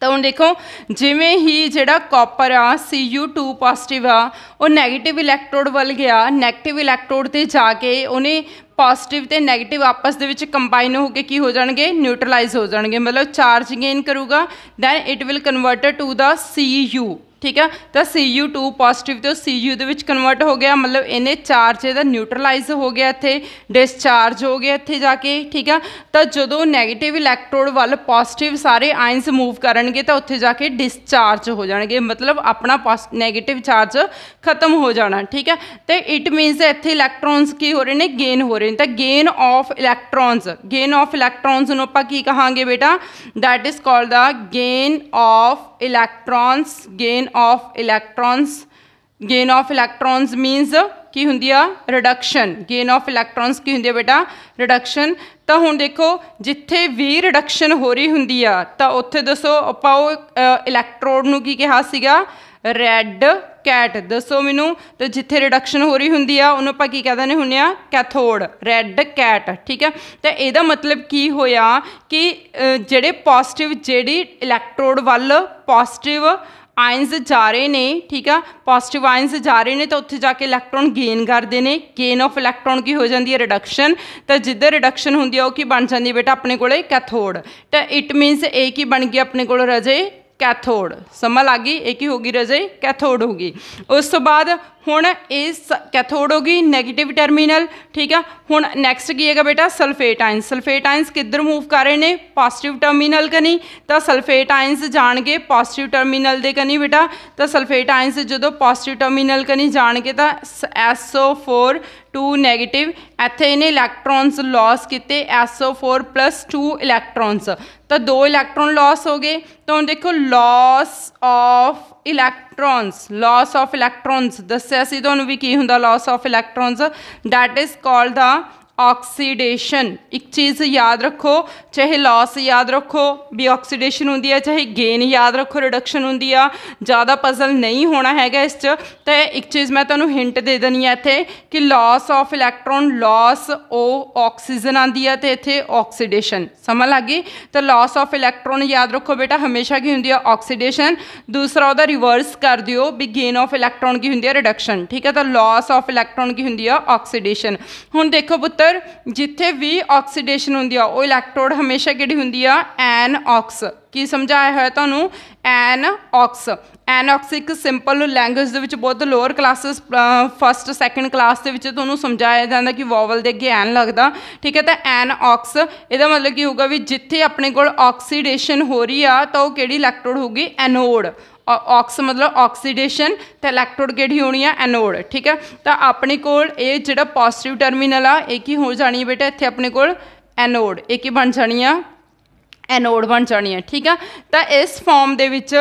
ਤਾਂ ਹੁਣ ਦੇਖੋ ਜਿਵੇਂ ਹੀ ਜਿਹੜਾ ਕਾਪਰ ਆ Cu2 ਪੋਜ਼ਿਟਿਵ ਆ ਉਹ 네ਗੇਟਿਵ ਇਲੈਕਟ੍ਰੋਡ ਵੱਲ ਗਿਆ 네ਗੇਟਿਵ ਇਲੈਕਟ੍ਰੋਡ ਤੇ ਜਾ ਕੇ ਉਹਨੇ ਪੋਜ਼ਿਟਿਵ ਤੇ 네ਗੇਟਿਵ ਆਪਸ ਦੇ ਵਿੱਚ ਕੰਬਾਈਨ ਹੋ ਕੇ ਕੀ ਹੋ ਜਾਣਗੇ ਨਿਊਟਰਲਾਈਜ਼ ਹੋ ਜਾਣਗੇ ਮਤਲਬ ਚਾਰਜ ਗੇਨ ਕਰੂਗਾ then it will converted to the Cu ਠੀਕ ਹੈ ਤਾਂ Cu2 ਪੋਜ਼ਿਟਿਵ ਤੇ Cu ਦੇ ਵਿੱਚ ਕਨਵਰਟ ਹੋ ਗਿਆ ਮਤਲਬ ਇਹਨੇ ਚਾਰਜ ਇਹਦਾ ਨਿਊਟਰਲਾਈਜ਼ ਹੋ ਗਿਆ ਇੱਥੇ ਡਿਸਚਾਰਜ ਹੋ ਗਿਆ ਇੱਥੇ ਜਾ ਕੇ ਠੀਕ ਹੈ ਤਾਂ ਜਦੋਂ 네ਗੇਟਿਵ ਇਲੈਕਟ੍ਰੋਡ ਵੱਲ ਪੋਜ਼ਿਟਿਵ ਸਾਰੇ ਆਇਨਸ ਮੂਵ ਕਰਨਗੇ ਤਾਂ ਉੱਥੇ ਜਾ ਕੇ ਡਿਸਚਾਰਜ ਹੋ ਜਾਣਗੇ ਮਤਲਬ ਆਪਣਾ 네ਗੇਟਿਵ ਚਾਰਜ ਖਤਮ ਹੋ ਜਾਣਾ ਠੀਕ ਹੈ ਤੇ ਇਟ ਮੀਨਸ ਇੱਥੇ ਇਲੈਕਟ੍ਰੋਨਸ ਕੀ ਹੋ ਰਹੇ ਨੇ ਗੇਨ ਹੋ ਰਹੇ ਨੇ ਤਾਂ gain of electrons gain of electrons ਨੂੰ ਆਪਾਂ ਕੀ ਕਹਾਂਗੇ ਬੇਟਾ that is called the gain of electrons gain of electrons gain of electrons means ਕੀ ਹੁੰਦੀ ਆ ਰਿਡਕਸ਼ਨ ਗੇਨ ਆਫ ਇਲੈਕਟ੍ਰੋਨਸ ਕੀ ਹੁੰਦੀ ਆ ਬੇਟਾ ਰਿਡਕਸ਼ਨ ਤਾਂ ਹੁਣ ਦੇਖੋ ਜਿੱਥੇ ਵੀ ਰਿਡਕਸ਼ਨ ਹੋ ਰਹੀ ਹੁੰਦੀ ਆ ਤਾਂ ਉੱਥੇ ਦੱਸੋ ਆਪਾਂ ਉਹ ਇਲੈਕਟ੍ਰੋਡ ਨੂੰ ਕੀ ਕਿਹਾ ਸੀਗਾ ਰੈੱਡ ਕੈਟ ਦੱਸੋ ਮੈਨੂੰ ਤੇ ਜਿੱਥੇ ਰਿਡਕਸ਼ਨ ਹੋ ਰਹੀ ਹੁੰਦੀ ਆ ਉਹਨੂੰ ਆਪਾਂ ਕੀ ਕਹਿੰਦੇ ਨੇ ਹੁੰਨੇ ਆ ਕੈਥੋਡ ਰੈੱਡ ਕੈਟ ਠੀਕ ਆ ਤਾਂ ਇਹਦਾ ਮਤਲਬ ਕੀ ਹੋਇਆ ਕਿ ਜਿਹੜੇ ਪੋਜ਼ਿਟਿਵ ਜਿਹੜੀ ਇਲੈਕਟ੍ਰੋਡ ਵੱਲ ਪੋਜ਼ਿਟਿਵ ਆਇਨਸ ਜਾ ਰਹੇ ਨੇ ਠੀਕ ਆ ਪੋਜ਼ਿਟਿਵ ਆਇਨਸ ਜਾ ਰਹੇ ਨੇ ਤਾਂ ਉੱਥੇ ਜਾ ਕੇ ਇਲੈਕਟ੍ਰੋਨ ਗੇਨ ਕਰਦੇ ਨੇ ਗੇਨ ਆਫ ਇਲੈਕਟ੍ਰੋਨ ਕੀ ਹੋ ਜਾਂਦੀ ਹੈ ਰਿਡਕਸ਼ਨ ਤਾਂ ਜਿੱਧਰ ਰਿਡਕਸ਼ਨ ਹੁੰਦੀ ਹੈ ਉਹ ਕੀ ਬਣ ਜਾਂਦੀ ਬੇਟਾ ਆਪਣੇ ਕੋਲੇ ਕੈਥੋਡ ਤਾਂ ਇਟ ਮੀਨਸ ਇਹ ਕੀ ਬਣ ਗਿਆ ਆਪਣੇ ਕੋਲ ਰਜੇ ਕੈਥੋਡ ਸਮਝ ਆ ਗਈ ਇਹ ਕੀ ਹੋ ਗਈ ਰਜੇ ਕੈਥੋਡ ਹੋ ਗਈ ਉਸ ਤੋਂ ਬਾਅਦ ਹੁਣ ਇਸ ਕੈਥੋਡ ਹੋ ਗਈ 네ਗੇਟਿਵ ਟਰਮੀਨਲ ਠੀਕ ਆ ਹੁਣ ਨੈਕਸਟ ਕੀ ਹੈਗਾ ਬੇਟਾ ਸਲਫੇਟ ਆਇਨਸ ਸਲਫੇਟ ਆਇਨਸ ਕਿੱਧਰ ਮੂਵ ਕਰ ਰਹੇ ਨੇ ਪੋਜ਼ਿਟਿਵ ਟਰਮੀਨਲ ਕਨੀ ਤਾਂ ਸਲਫੇਟ ਆਇਨਸ ਜਾਣਗੇ ਪੋਜ਼ਿਟਿਵ ਟਰਮੀਨਲ ਦੇ ਕਨੀ ਬੇਟਾ ਤਾਂ ਸਲਫੇਟ ਆਇਨਸ ਜਦੋਂ ਪੋਜ਼ਿਟਿਵ ਟਰਮੀਨਲ ਕਨੀ ਜਾਣਗੇ ਤਾਂ SO4 2 네ਗੇਟਿਵ ਇੱਥੇ ਇਹਨੇ ਇਲੈਕਟ੍ਰੋਨਸ ਲਾਸ ਕੀਤੇ SO4 2 ਇਲੈਕਟ੍ਰੋਨਸ ਤਾਂ ਦੋ ਇਲੈਕਟ੍ਰੋਨ ਲਾਸ ਹੋ ਗਏ ਤਾਂ ਹੁਣ ਦੇਖੋ loss of electrons loss of electrons ਦੱਸਿਆ ਸੀ ਤੁਹਾਨੂੰ ਵੀ ਕੀ ਹੁੰਦਾ loss of electrons that is called the oxidation ਇੱਕ ਚੀਜ਼ ਯਾਦ ਰੱਖੋ ਚਾਹੇ ਲਾਸ ਯਾਦ ਰੱਖੋ ਵੀ ਆਕਸੀਡੇਸ਼ਨ ਹੁੰਦੀ ਹੈ ਚਾਹੇ ਗੇਨ ਯਾਦ ਰੱਖੋ ਰਿਡਕਸ਼ਨ ਹੁੰਦੀ ਆ ਜ਼ਿਆਦਾ ਪਜ਼ਲ ਨਹੀਂ ਹੋਣਾ ਹੈਗਾ ਇਸ 'ਚ ਤੇ ਇੱਕ ਚੀਜ਼ ਮੈਂ ਤੁਹਾਨੂੰ ਹਿੰਟ ਦੇ ਦਨੀ ਆ ਇੱਥੇ ਕਿ loss of electron loss of oxygen ਆਂਦੀ ਆ ਤੇ ਇੱਥੇ ਆਕਸੀਡੇਸ਼ਨ ਸਮਝ ਲੱਗ ਗਈ ਤਾਂ ਲਾਸ ਆਫ ਇਲੈਕਟ੍ਰੋਨ ਯਾਦ ਰੱਖੋ ਬੇਟਾ ਹਮੇਸ਼ਾ ਕੀ ਹੁੰਦੀ ਆ ਆਕਸੀਡੇਸ਼ਨ ਦੂਸਰਾ ਉਹਦਾ ਰਿਵਰਸ ਕਰ ਦਿਓ ਵੀ ਗੇਨ ਆਫ ਇਲੈਕਟ੍ਰੋਨ ਕੀ ਹੁੰਦੀ ਆ ਰਿਡਕਸ਼ਨ ਠੀਕ ਹੈ ਤਾਂ ਲਾਸ ਆਫ ਇਲੈਕਟ੍ਰੋਨ ਕੀ ਹੁੰਦੀ ਆ ਆਕਸੀਡੇਸ਼ਨ ਹੁਣ ਦੇਖੋ ਪੁੱਤਰ ਆਰਡਰ ਜਿੱਥੇ ਵੀ ਆਕਸੀਡੇਸ਼ਨ ਹੁੰਦੀ ਆ ਉਹ ਇਲੈਕਟ੍ਰੋਡ ਹਮੇਸ਼ਾ ਕਿਹੜੀ ਹੁੰਦੀ ਆ ਐਨ ਆਕਸ ਕੀ ਸਮਝਾਇਆ ਹੋਇਆ ਤੁਹਾਨੂੰ ਐਨ ਆਕਸ ਐਨੌਕਸ ਇੱਕ ਸਿੰਪਲ ਲੈਂਗੁਏਜ ਦੇ ਵਿੱਚ ਬਹੁਤ lower classes first second class ਦੇ ਵਿੱਚ ਤੁਹਾਨੂੰ ਸਮਝਾਇਆ ਜਾਂਦਾ ਕਿ ਵੋਵਲ ਦੇ ਅੱਗੇ ਐਨ ਲੱਗਦਾ ਠੀਕ ਹੈ ਤਾਂ ਆਕਸ ਇਹਦਾ ਮਤਲਬ ਕੀ ਹੋਊਗਾ ਵੀ ਜਿੱਥੇ ਆਪਣੇ ਕੋਲ ਆਕਸੀਡੇਸ਼ਨ ਹੋ ਰਹੀ ਆ ਤਾਂ ਉਹ ਕਿਹੜੀ ਇਲੈਕਟ੍ਰੋਡ ਹੋਊਗੀ ਐਨੋਡ ਆਕਸ ਮਤਲਬ ਆਕਸੀਡੇਸ਼ਨ ਤੇ ਇਲੈਕਟ੍ਰੋਡ ਕਿਹੜੀ ਹੋਣੀ ਆ ਐਨੋਡ ਠੀਕ ਹੈ ਤਾਂ ਆਪਣੇ ਕੋਲ ਇਹ ਜਿਹੜਾ ਪੋਜ਼ਿਟਿਵ ਟਰਮੀਨਲ ਆ ਇਹ ਕੀ ਹੋ ਜਾਣੀ ਬੇਟਾ ਇੱਥੇ ਆਪਣੇ ਕੋਲ ਐਨੋਡ ਇਹ ਕੀ ਬਣ ਜਾਣੀ ਆ ਐਨੋਡ ਬਣ ਜਾਣੀ ਹੈ ਠੀਕ ਆ ਤਾਂ ਇਸ ਫਾਰਮ ਦੇ ਵਿੱਚ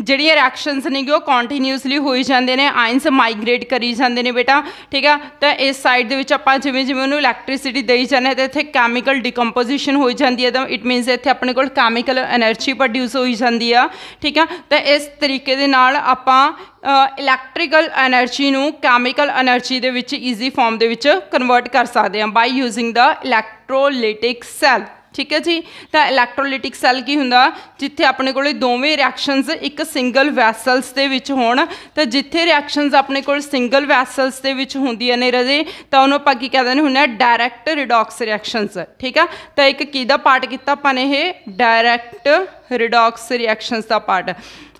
ਜਿਹੜੀਆਂ ਰਿਐਕਸ਼ਨਸ ਨੇ ਉਹ ਕੰਟੀਨਿਊਸਲੀ ਹੋਈ ਜਾਂਦੇ ਨੇ ਆਇਨਸ ਮਾਈਗ੍ਰੇਟ ਕਰੀ ਜਾਂਦੇ ਨੇ ਬੇਟਾ ਠੀਕ ਆ ਤਾਂ ਇਸ ਸਾਈਡ ਦੇ ਵਿੱਚ ਆਪਾਂ ਜਿਵੇਂ ਜਿਵੇਂ ਉਹਨੂੰ ਇਲੈਕਟ੍ਰਿਸਿਟੀ ਦੇਈ ਜਾਂਦੇ ਤੇ ਇੱਥੇ ਕੈਮੀਕਲ ਡੀਕੰਪੋਜੀਸ਼ਨ ਹੋਈ ਜਾਂਦੀ ਹੈ ਤਾਂ ਇਟ ਮੀਨਸ ਇੱਥੇ ਆਪਣੇ ਕੋਲ ਕੈਮੀਕਲ એનર્ਜੀ ਪ੍ਰੋਡਿਊਸ ਹੋਈ ਜਾਂਦੀ ਆ ਠੀਕ ਆ ਤਾਂ ਇਸ ਤਰੀਕੇ ਦੇ ਨਾਲ ਆਪਾਂ ਇਲੈਕਟ੍ਰੀਕਲ એનર્ਜੀ ਨੂੰ ਕੈਮੀਕਲ એનર્ਜੀ ਦੇ ਵਿੱਚ ਈਜ਼ੀ ਫਾਰਮ ਦੇ ਵਿੱਚ ਕਨਵਰਟ ਕਰ ਸਕਦੇ ਹਾਂ ਬਾਈ ਯੂਜ਼ਿੰਗ ਦਾ ਇਲੈਕਟ੍ਰੋਲਿਟਿਕ ਸੈੱਲ ਠੀਕ ਹੈ ਜੀ ਤਾਂ ਇਲੈਕਟ੍ਰੋਲਿਟਿਕ ਸੈੱਲ ਕੀ ਹੁੰਦਾ ਜਿੱਥੇ ਆਪਣੇ ਕੋਲੇ ਦੋਵੇਂ ਰਿਐਕਸ਼ਨਸ ਇੱਕ ਸਿੰਗਲ ਵੈਸਲਸ ਦੇ ਵਿੱਚ ਹੋਣ ਤਾਂ ਜਿੱਥੇ ਰਿਐਕਸ਼ਨਸ ਆਪਣੇ ਕੋਲ ਸਿੰਗਲ ਵੈਸਲਸ ਦੇ ਵਿੱਚ ਹੁੰਦੀਆਂ ਨੇ ਰਜੇ ਤਾਂ ਉਹਨੂੰ ਆਪਾਂ ਕੀ ਕਹਿੰਦੇ ਨੇ ਹੁੰਦਾ ਡਾਇਰੈਕਟ ਰਿਡੌਕਸ ਰਿਐਕਸ਼ਨਸ ਠੀਕ ਆ ਤਾਂ ਇੱਕ ਕੀ ਦਾ ਪਾਰਟ ਕੀਤਾ ਆਪਾਂ ਨੇ ਇਹ ਡਾਇਰੈਕਟ ਰਿਡੌਕਸ ਰਿਐਕਸ਼ਨਸ ਦਾ ਪਾਰਟ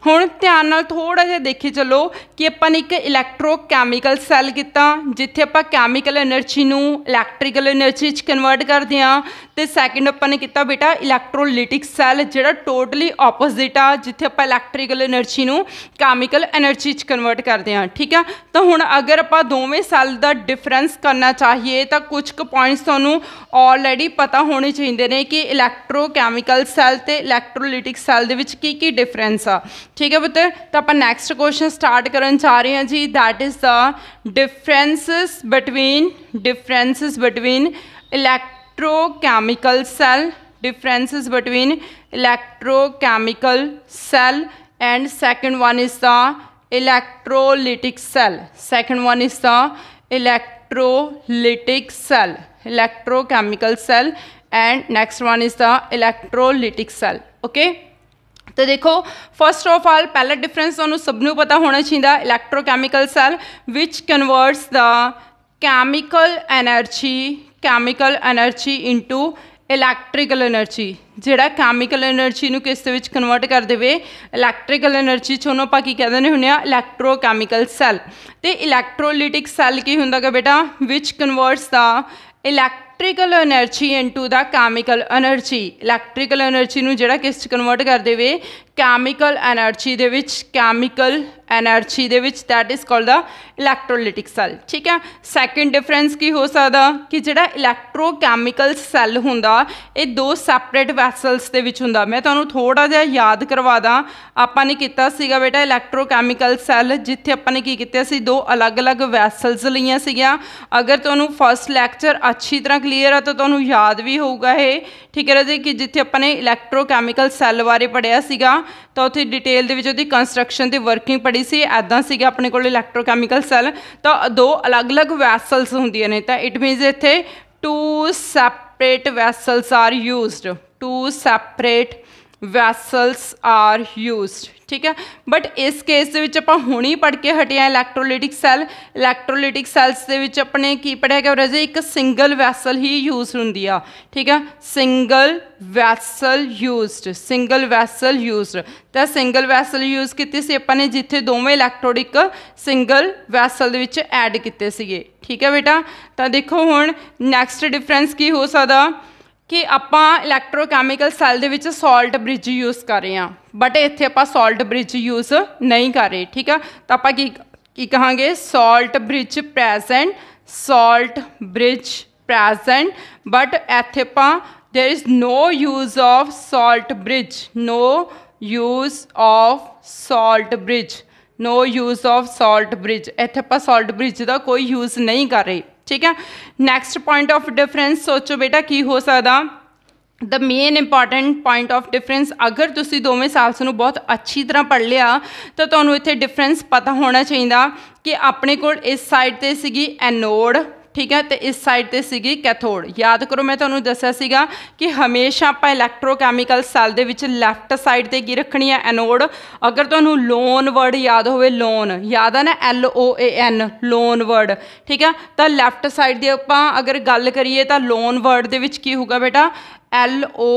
ਹੁਣ ਧਿਆਨ ਨਾਲ ਥੋੜਾ ਜਿਹਾ ਦੇਖੀ ਚੱਲੋ ਕਿ ਆਪਾਂ ਨੇ ਇੱਕ ਇਲੈਕਟ੍ਰੋਕੈਮੀਕਲ ਸੈੱਲ ਕੀਤਾ ਜਿੱਥੇ ਆਪਾਂ ਕੈਮੀਕਲ એનર્ਜੀ ਨੂੰ ਇਲੈਕਟ੍ਰੀਕਲ એનર્ਜੀ 'ਚ ਕਨਵਰਟ ਕਰਦੇ ਆ ਤੇ ਸੈਕਿੰਡ ਆਪਾਂ ਨੇ ਕੀਤਾ ਬੇਟਾ ਇਲੈਕਟ੍ਰੋਲਿਟਿਕ ਸੈੱਲ ਜਿਹੜਾ ਟੋਟਲੀ ਆਪੋਜ਼ਿਟ ਆ ਜਿੱਥੇ ਆਪਾਂ ਇਲੈਕਟ੍ਰੀਕਲ એનર્ਜੀ ਨੂੰ ਕੈਮੀਕਲ એનર્ਜੀ 'ਚ ਕਨਵਰਟ ਕਰਦੇ ਆ ਠੀਕ ਆ ਤਾਂ ਹੁਣ ਅਗਰ ਆਪਾਂ ਦੋਵੇਂ ਸੈੱਲ ਦਾ ਡਿਫਰੈਂਸ ਕਰਨਾ ਚਾਹੀਏ ਤਾਂ ਕੁਝ ਕੁ ਪੁਆਇੰਟਸ ਤੁਹਾਨੂੰ ਆਲਰੇਡੀ ਪਤਾ ਹੋਣੇ ਚਾਹੀਦੇ ਨੇ ਕਿ ਇਲੈਕਟ੍ਰੋਕੈਮੀਕਲ ਸੈੱਲ ਤੇ ਇਲੈਕਟ੍ਰੋਲਿਟਿਕ ਸੈੱਲ ਦੇ ਵਿੱਚ ਕੀ ਕੀ ਡਿਫਰੈਂਸ ਆ ठीक है पुत्र तो आप नैक्सट क्वेश्चन स्टार्ट कर चाह रहे हैं जी that is the differences between differences between electrochemical cell differences between electrochemical cell and second one is the electrolytic cell second one is the electrolytic cell electrochemical cell and next one is the electrolytic cell okay ਤੇ ਦੇਖੋ first of ਆਲ ਪਹਿਲਾ difference ਤੁਹਾਨੂੰ ਸਭ ਨੂੰ ਪਤਾ ਹੋਣਾ ਚਾਹੀਦਾ electrochemical cell ਵਿਚ converts the chemical energy chemical energy into electrical energy ਜਿਹੜਾ ਕੈਮੀਕਲ એનર્ਜੀ ਨੂੰ ਕਿਸ ਦੇ ਵਿੱਚ ਕਨਵਰਟ ਕਰ ਦੇਵੇ ਇਲੈਕਟ੍ਰੀਕਲ એનર્ਜੀ ਚੋਂ ਉਹਨੂੰ ਆਪਾਂ ਕੀ ਕਹਿੰਦੇ ਨੇ ਹੁੰਨੇ ਆ ਇਲੈਕਟ੍ਰੋਕੈਮੀਕਲ ਸੈਲ ਤੇ ਇਲੈਕਟ੍ਰੋਲਿਟਿਕ ਸੈਲ ਕੀ ਹੁੰਦਾਗਾ ਬੇਟਾ ਵਿਚ converts the elect electrical energy into the chemical energy electrical energy ਨੂੰ ਜਿਹੜਾ ਕਿਸ ਚ ਕਨਵਰਟ ਕਰ ਦੇਵੇ ਕੈਮੀਕਲ એનર્ਜੀ ਦੇ ਵਿੱਚ ਕੈਮੀਕਲ એનર્ਜੀ ਦੇ ਵਿੱਚ that is called the electrolytic cell ਠੀਕ ਹੈ ਸੈਕੰਡ ਡਿਫਰੈਂਸ ਕੀ ਹੋ ਸਕਦਾ ਕਿ ਜਿਹੜਾ ਇਲੈਕਟ੍ਰੋਕੈਮੀਕਲ ਸੈੱਲ ਹੁੰਦਾ ਇਹ ਦੋ ਸੈਪਰੇਟ ਵੈਸਲਸ ਦੇ ਵਿੱਚ ਹੁੰਦਾ ਮੈਂ ਤੁਹਾਨੂੰ ਥੋੜਾ ਜਿਹਾ ਯਾਦ ਕਰਵਾ ਦਾਂ ਆਪਾਂ ਨੇ ਕੀਤਾ ਸੀਗਾ ਬੇਟਾ ਇਲੈਕਟ੍ਰੋਕੈਮੀਕਲ ਸੈੱਲ ਜਿੱਥੇ ਆਪਾਂ ਨੇ ਕੀ ਕੀਤਾ ਸੀ ਦੋ ਅਲੱਗ-ਅਲੱਗ ਵੈਸਲਸ ਲਈਆਂ ਸੀਗੀਆਂ ਅਗਰ ਤੁਹਾਨੂੰ ਫਸਟ ਲੈਕਚਰ ਅੱਛੀ ਤਰ੍ਹਾਂ ਕਲੀਅਰ ਆ ਤਾਂ ਤੁਹਾਨੂੰ ਯਾਦ ਵੀ ਹੋਊਗਾ ਇਹ ਠੀਕ ਹੈ ਰਾਜੇ ਕਿ ਜਿੱਥੇ ਆਪਾਂ ਨੇ ਇਲੈਕਟ੍ਰੋਕੈਮੀਕਲ ਸੈੱਲ ਬਾਰੇ ਪੜਿਆ ਸੀਗਾ ਤਾਂ ਉੱਥੇ ਡਿਟੇਲ ਦੇ ਵਿੱਚ ਉਹਦੀ ਕੰਸਟਰਕਸ਼ਨ ਤੇ ਵਰਕਿੰਗ ਪੜੀ ਸੀ ਐਦਾਂ ਸੀਗਾ ਆਪਣੇ ਕੋਲ ਇਲੈਕਟ੍ਰੋਕੈਮੀਕਲ ਸੈੱਲ ਤਾਂ ਦੋ ਅਲੱਗ-ਅਲੱਗ ਵੈਸਲਸ ਹੁੰਦੀਆਂ ਨੇ ਤਾਂ ਇਟ ਮੀਨਸ ਇੱਥੇ two separate vessels are used two separate vessels are used ਠੀਕ ਹੈ ਬਟ ਇਸ ਕੇਸ ਦੇ ਵਿੱਚ ਆਪਾਂ ਹੁਣੀ ਪੜ ਕੇ ਹਟਿਆ ਆ ਇਲੈਕਟ੍ਰੋਲਾਈਟਿਕ ਸੈਲ ਇਲੈਕਟ੍ਰੋਲਾਈਟਿਕ ਸੈਲਸ ਦੇ ਵਿੱਚ ਆਪਣੇ ਕੀ ਪੜਿਆ ਗਿਆ ਰਜੇ ਇੱਕ ਸਿੰਗਲ ਵੈਸਲ ਹੀ ਯੂਜ਼ ਹੁੰਦੀ ਆ ਠੀਕ ਹੈ single vessel used single vessel used ਤਾਂ ਸਿੰਗਲ ਵੈਸਲ ਯੂਜ਼ ਕੀਤੀ ਸੀ ਆਪਾਂ ਨੇ ਜਿੱਥੇ ਦੋਵੇਂ ਇਲੈਕਟ੍ਰੋਨਿਕ ਸਿੰਗਲ ਵੈਸਲ ਦੇ ਵਿੱਚ ਐਡ ਕੀਤੇ ਸੀਗੇ ਠੀਕ ਹੈ ਬੇਟਾ ਤਾਂ ਦੇਖੋ ਹੁਣ ਨੈਕਸਟ ਡਿਫਰੈਂਸ ਕੀ ਹੋ ਸਕਦਾ ਕਿ ਆਪਾਂ ਇਲੈਕਟ੍ਰੋਕੈਮੀਕਲ ਸੈੱਲ ਦੇ ਵਿੱਚ ਸਾਲਟ ਬ੍ਰਿਜ ਯੂਜ਼ ਕਰ ਰਹੇ ਹਾਂ ਬਟ ਇੱਥੇ ਆਪਾਂ ਸਾਲਟ ਬ੍ਰਿਜ ਯੂਜ਼ ਨਹੀਂ ਕਰ ਰਹੇ ਠੀਕ ਆ ਤਾਂ ਆਪਾਂ ਕੀ ਕੀ ਕਹਾਂਗੇ salt bridge present salt bridge present but ਇੱਥੇ ਆਪਾਂ there is no use of salt bridge no use of salt bridge no use of salt bridge ਇੱਥੇ ਆਪਾਂ ਸਾਲਟ ਬ੍ਰਿਜ ਦਾ ਕੋਈ ਯੂਜ਼ ਨਹੀਂ ਕਰ ਰਹੇ ਠੀਕ ਹੈ ਨੈਕਸਟ ਪੁਆਇੰਟ ਆਫ ਡਿਫਰੈਂਸ ਸੋਚੋ ਬੇਟਾ ਕੀ ਹੋ ਸਕਦਾ the main important point of difference ਅਗਰ ਤੁਸੀਂ ਦੋਵੇਂ ਸਾਲਸ ਨੂੰ ਬਹੁਤ ਅੱਛੀ ਤਰ੍ਹਾਂ ਪੜ੍ਹ ਲਿਆ ਤਾਂ ਤੁਹਾਨੂੰ ਇੱਥੇ ਡਿਫਰੈਂਸ ਪਤਾ ਹੋਣਾ ਚਾਹੀਦਾ ਕਿ ਆਪਣੇ ਕੋਲ ਇਸ ਸਾਈਡ ਤੇ ਸੀਗੀ ਐਨੋਡ ਠੀਕ ਹੈ ਤੇ ਇਸ ਸਾਈਡ ਤੇ ਸੀਗੀ ਕੈਥੋਡ ਯਾਦ ਕਰੋ ਮੈਂ ਤੁਹਾਨੂੰ ਦੱਸਿਆ ਸੀਗਾ ਕਿ ਹਮੇਸ਼ਾ ਆਪਾਂ ਇਲੈਕਟ੍ਰੋਕੈਮੀਕਲ ਸੈੱਲ ਦੇ ਵਿੱਚ ਲੈਫਟ ਸਾਈਡ ਤੇ ਕੀ ਰੱਖਣੀ ਹੈ ਐਨੋਡ ਅਗਰ ਤੁਹਾਨੂੰ ਲੋਨ ਵਰਡ ਯਾਦ ਹੋਵੇ ਲੋਨ ਯਾਦ ਆ ਨਾ L O A N loan word ਠੀਕ ਹੈ ਤਾਂ ਲੈਫਟ ਸਾਈਡ ਦੇ ਆਪਾਂ ਅਗਰ ਗੱਲ ਕਰੀਏ ਤਾਂ ਲੋਨ ਵਰਡ ਦੇ ਵਿੱਚ ਕੀ ਹੋਊਗਾ ਬੇਟਾ ਐਲ ਓ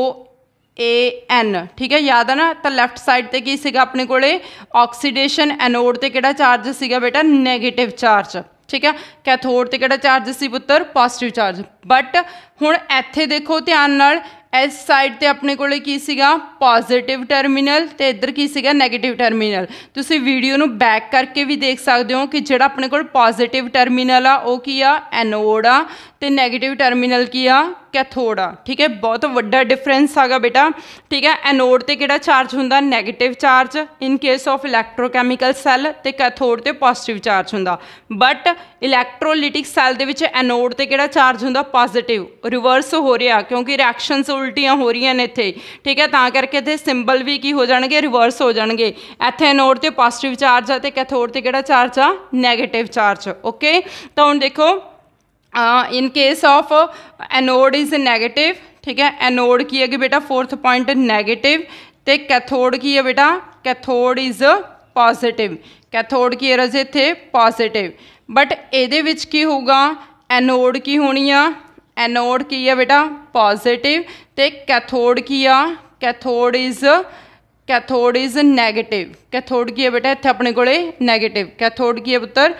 ਏ ਐਨ ਠੀਕ ਹੈ ਯਾਦ ਆ ਨਾ ਤਾਂ ਲੈਫਟ ਸਾਈਡ ਤੇ ਕੀ ਸੀਗਾ ਆਪਣੇ ਕੋਲੇ ਆਕਸੀਡੇਸ਼ਨ ਐਨੋਡ ਤੇ ਕਿਹੜਾ ਚਾਰਜ ਸੀਗਾ ਬੇਟਾ 네ਗੇਟਿਵ ਚਾਰਜ ਠੀਕ ਹੈ ਕੈਥੋਡ ਤੇ ਕਿਹੜਾ ਚਾਰਜ ਸੀ ਪੁੱਤਰ ਪੋਜ਼ਿਟਿਵ ਚਾਰਜ ਬਟ ਹੁਣ ਇੱਥੇ ਦੇਖੋ ਧਿਆਨ ਨਾਲ ਇਸ ਸਾਈਡ ਤੇ ਆਪਣੇ ਕੋਲੇ ਕੀ ਸੀਗਾ ਪੋਜ਼ਿਟਿਵ ਟਰਮੀਨਲ ਤੇ ਇੱਧਰ ਕੀ ਸੀਗਾ 네ਗੇਟਿਵ ਟਰਮੀਨਲ ਤੁਸੀਂ ਵੀਡੀਓ ਨੂੰ ਬੈਕ ਕਰਕੇ ਵੀ ਦੇਖ ਸਕਦੇ ਹੋ ਕਿ ਜਿਹੜਾ ਆਪਣੇ ਕੋਲ ਪੋਜ਼ਿਟਿਵ ਟਰਮੀਨਲ ਆ ਉਹ ਕੀ ਆ ਐਨੋਡ ਆ ਤੇ 네ਗੇਟਿਵ ਟਰਮੀਨਲ ਕੀ ਆ ਕੈਥੋਡ ਆ ਠੀਕ ਹੈ ਬਹੁਤ ਵੱਡਾ ਡਿਫਰੈਂਸ ਆਗਾ ਬੇਟਾ ਠੀਕ ਹੈ ਐਨੋਡ ਤੇ ਕਿਹੜਾ ਚਾਰਜ ਹੁੰਦਾ negative charge in case of electrochemical cell ਤੇ ਕੈਥੋਡ ਤੇ ਪੋਜ਼ਿਟਿਵ ਚਾਰਜ ਹੁੰਦਾ ਬਟ ਇਲੈਕਟ੍ਰੋਲਿਟਿਕ ਸੈੱਲ ਦੇ ਵਿੱਚ ਐਨੋਡ ਤੇ ਕਿਹੜਾ ਚਾਰਜ ਹੁੰਦਾ ਪੋਜ਼ਿਟਿਵ ਰਿਵਰਸ ਹੋ ਰਿਹਾ ਕਿਉਂਕਿ ਰਿਐਕਸ਼ਨਸ ਉਲਟੀਆਂ ਹੋ ਰਹੀਆਂ ਨੇ ਇੱਥੇ ਠੀਕ ਹੈ ਤਾਂ ਕਰਕੇ ਇੱਥੇ ਸਿੰਬਲ ਵੀ ਕੀ ਹੋ ਜਾਣਗੇ ਰਿਵਰਸ ਹੋ ਜਾਣਗੇ ਇੱਥੇ ਐਨੋਡ ਤੇ ਪੋਜ਼ਿਟਿਵ ਚਾਰਜ ਆ ਤੇ ਕੈਥੋਡ ਤੇ ਕਿਹੜਾ ਚਾਰਜ ਆ 네ਗੇਟਿਵ ਚਾਰਜ ਓਕੇ ਤਾਂ ਹੁਣ ਦੇਖੋ in case of anode is negative ठीक है एनोड की है कि ਬੇਟਾ ਫੋਰਥ ਪੁਆਇੰਟ नेगेटिव ਤੇ ਕੈਥੋਡ ਕੀ ਹੈ ਬੇਟਾ ਕੈਥੋਡ ਇਜ਼ ਪੋਜ਼ਿਟਿਵ ਕੈਥੋਡ ਕੀ ਹੈ ਰਜੇ ਇੱਥੇ ਪੋਜ਼ਿਟਿਵ ਬਟ ਇਹਦੇ ਵਿੱਚ ਕੀ ਹੋਊਗਾ ਐਨੋਡ ਕੀ ਹੋਣੀ ਆ ਐਨੋਡ ਕੀ ਹੈ ਬੇਟਾ ਪੋਜ਼ਿਟਿਵ ਤੇ ਕੈਥੋਡ ਕੀ ਆ cathode is cathode is negative cathode ਕੀ ਹੈ ਬੇਟਾ ਇੱਥੇ ਆਪਣੇ ਕੋਲੇ 네ਗੇਟਿਵ ਕੈਥੋਡ ਕੀ ਹੈ ਪੁੱਤਰ